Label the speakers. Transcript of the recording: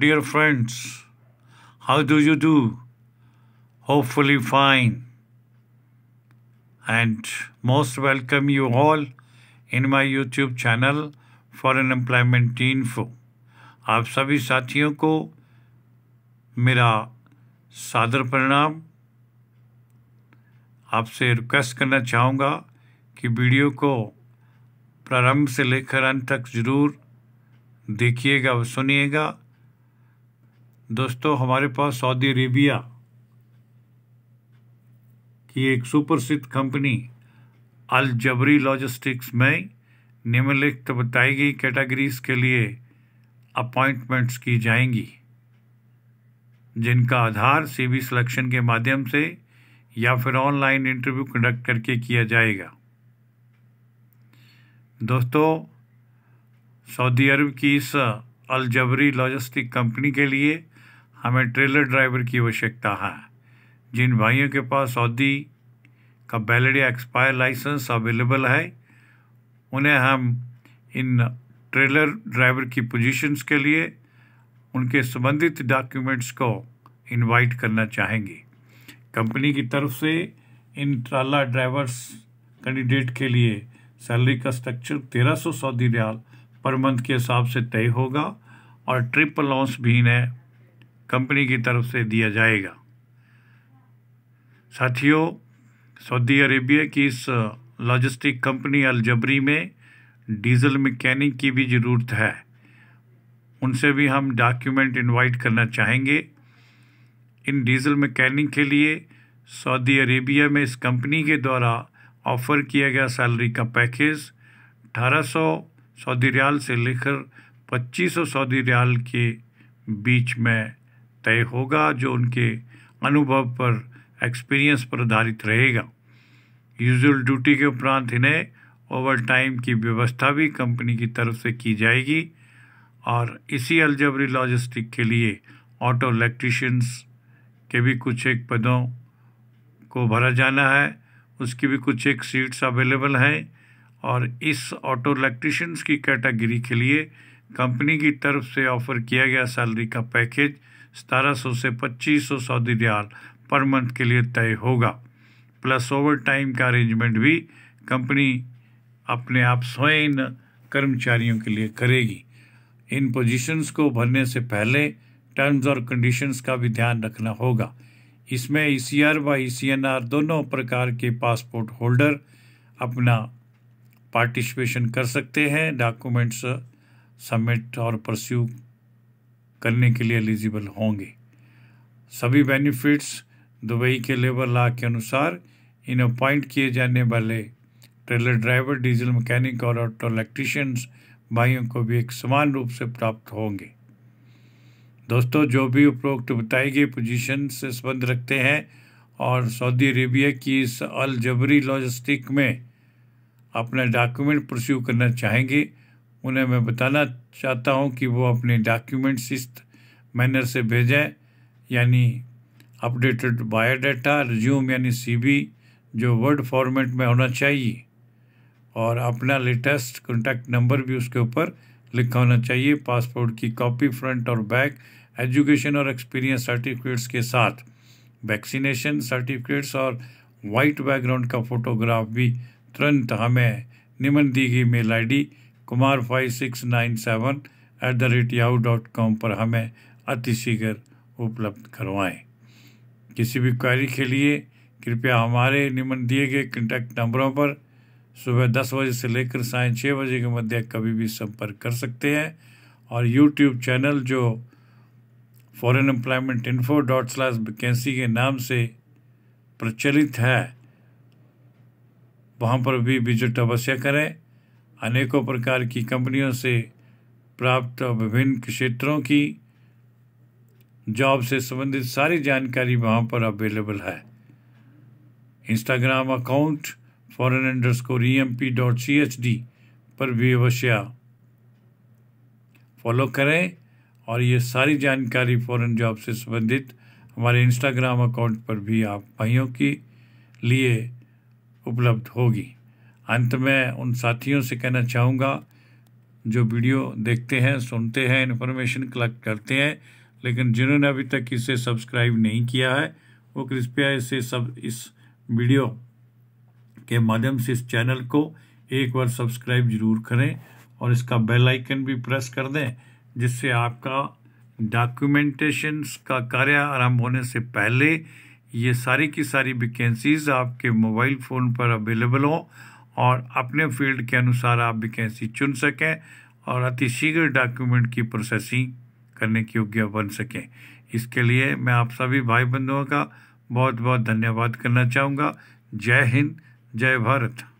Speaker 1: Dear friends, how do you do? Hopefully, fine. And most welcome you all in my YouTube channel for an employment info. आप सभी साथियों को मेरा सादर प्रणाम आपसे रिक्वेस्ट करना चाहूँगा कि वीडियो को प्रारंभ से लेकर अंत तक ज़रूर देखिएगा और सुनिएगा दोस्तों हमारे पास सऊदी अरेबिया की एक सुप्रसिद्ध कंपनी अल जबरी लॉजिस्टिक्स में निम्नलिखित बताई गई कैटेगरीज के लिए अपॉइंटमेंट्स की जाएंगी जिनका आधार बी सिलेक्शन के माध्यम से या फिर ऑनलाइन इंटरव्यू कंडक्ट करके किया जाएगा दोस्तों सऊदी अरब की इस अलजबरी लॉजिस्टिक कंपनी के लिए हमें ट्रेलर ड्राइवर की आवश्यकता है जिन भाइयों के पास सऊदी का बैलेड या एक्सपायर लाइसेंस अवेलेबल है उन्हें हम इन ट्रेलर ड्राइवर की पोजीशंस के लिए उनके संबंधित डॉक्यूमेंट्स को इनवाइट करना चाहेंगे कंपनी की तरफ से इन ट्राला ड्राइवर्स कैंडिडेट के लिए सैलरी का स्ट्रक्चर तेरह सौ सऊदी रियाल पर मंथ के हिसाब से तय होगा और ट्रिप अलाउंस भी इन्हें कंपनी की तरफ से दिया जाएगा साथियों सऊदी अरेबिया की इस लॉजिस्टिक कंपनी अलजबरी में डीजल मैकेनिक की भी ज़रूरत है उनसे भी हम डॉक्यूमेंट इनवाइट करना चाहेंगे इन डीजल मैकेनिक के लिए सऊदी अरेबिया में इस कंपनी के द्वारा ऑफ़र किया गया सैलरी का पैकेज 1800 सऊदी रियाल से लेकर 2500 सऊदी रियाल के बीच में तय होगा जो उनके अनुभव पर एक्सपीरियंस पर आधारित रहेगा यूजुअल ड्यूटी के उपरांत इन्हें ओवर टाइम की व्यवस्था भी कंपनी की तरफ से की जाएगी और इसी अलजबरी लॉजिस्टिक के लिए ऑटो इलेक्ट्रिशियंस के भी कुछ एक पदों को भरा जाना है उसकी भी कुछ एक सीट्स अवेलेबल हैं और इस ऑटो इलेक्ट्रिशियंस की कैटेगरी के लिए कंपनी की तरफ से ऑफ़र किया गया सैलरी का पैकेज सौ से सौ सऊदी रियाल पर मंथ के लिए तय होगा प्लस ओवर टाइम का अरेंजमेंट भी कंपनी अपने आप स्वयं कर्मचारियों के लिए करेगी इन पोजीशंस को भरने से पहले टर्म्स और कंडीशंस का भी ध्यान रखना होगा इसमें ई सी आर व ई सी एन आर दोनों प्रकार के पासपोर्ट होल्डर अपना पार्टिसिपेशन कर सकते हैं डॉक्यूमेंट्स सबमिट और परस्यू करने के लिए एलिजिबल होंगे सभी बेनिफिट्स दुबई के लेबर लॉ के अनुसार इन अपॉइंट किए जाने वाले ट्रेलर ड्राइवर डीजल मैकेनिक और ऑटो इलेक्ट्रिशियंस भाइयों को भी एक समान रूप से प्राप्त होंगे दोस्तों जो भी उपरोक्त बताई गई पोजीशन से संबंध रखते हैं और सऊदी अरेबिया की इस अलजबरी लॉजिस्टिक में अपना डॉक्यूमेंट प्रस्यू करना चाहेंगे उन्हें मैं बताना चाहता हूं कि वो अपने डॉक्यूमेंट्स इस मैनर से भेजें यानी अपडेटेड बायोडाटा रिज्यूम यानी सीवी जो वर्ड फॉर्मेट में होना चाहिए और अपना लेटेस्ट कॉन्टैक्ट नंबर भी उसके ऊपर लिखा होना चाहिए पासपोर्ट की कॉपी फ्रंट और बैक एजुकेशन और एक्सपीरियंस सर्टिफिकेट्स के साथ वैक्सीनेशन सर्टिफिकेट्स और वाइट बैकग्राउंड का फोटोग्राफ भी तुरंत हमें निम्न दी गई mail I Kumar five six nine seven eight the rate Yahoo dot com पर हमें अतिशीघ्र उपलब्ध करवाएं किसी भी क्वारी के लिए कृपया हमारे निम्न दिए गए कंटैक्ट नंबरों पर सुबह दस बजे से लेकर साय छः बजे के मध्य कभी भी संपर्क कर सकते हैं और यूट्यूब चैनल जो foreign employment info dot slash vacancy के नाम से प्रचलित है वहाँ पर भी विजिट अवश्य करें अनेकों प्रकार की कंपनियों से प्राप्त विभिन्न क्षेत्रों की जॉब से संबंधित सारी जानकारी वहाँ पर अवेलेबल है Instagram account foreign underscore E M P dot C H D पर भी अवश्य फॉलो करें और ये सारी जानकारी फॉरन जॉब से संबंधित हमारे इंस्टाग्राम अकाउंट पर भी आप भाइयों के लिए उपलब्ध होगी अंत में उन साथियों से कहना चाहूँगा जो वीडियो देखते हैं सुनते हैं इन्फॉर्मेशन कलेक्ट करते हैं लेकिन जिन्होंने अभी तक इसे सब्सक्राइब नहीं किया है वो कृपया इसे सब इस वीडियो के माध्यम से इस चैनल को एक बार सब्सक्राइब जरूर करें और इसका बेल आइकन भी प्रेस कर दें जिससे आपका डॉक्यूमेंटेशन का कार्य आरंभ होने से पहले ये सारी की सारी वैकेंसीज़ आपके मोबाइल फ़ोन पर अवेलेबल हों और अपने फील्ड के अनुसार आप वैकेंसी चुन सकें और अतिशीघ्र डॉक्यूमेंट की प्रोसेसिंग करने के योग्य बन सकें इसके लिए मैं आप सभी भाई बंधुओं का बहुत बहुत धन्यवाद करना चाहूँगा जय हिंद जय भारत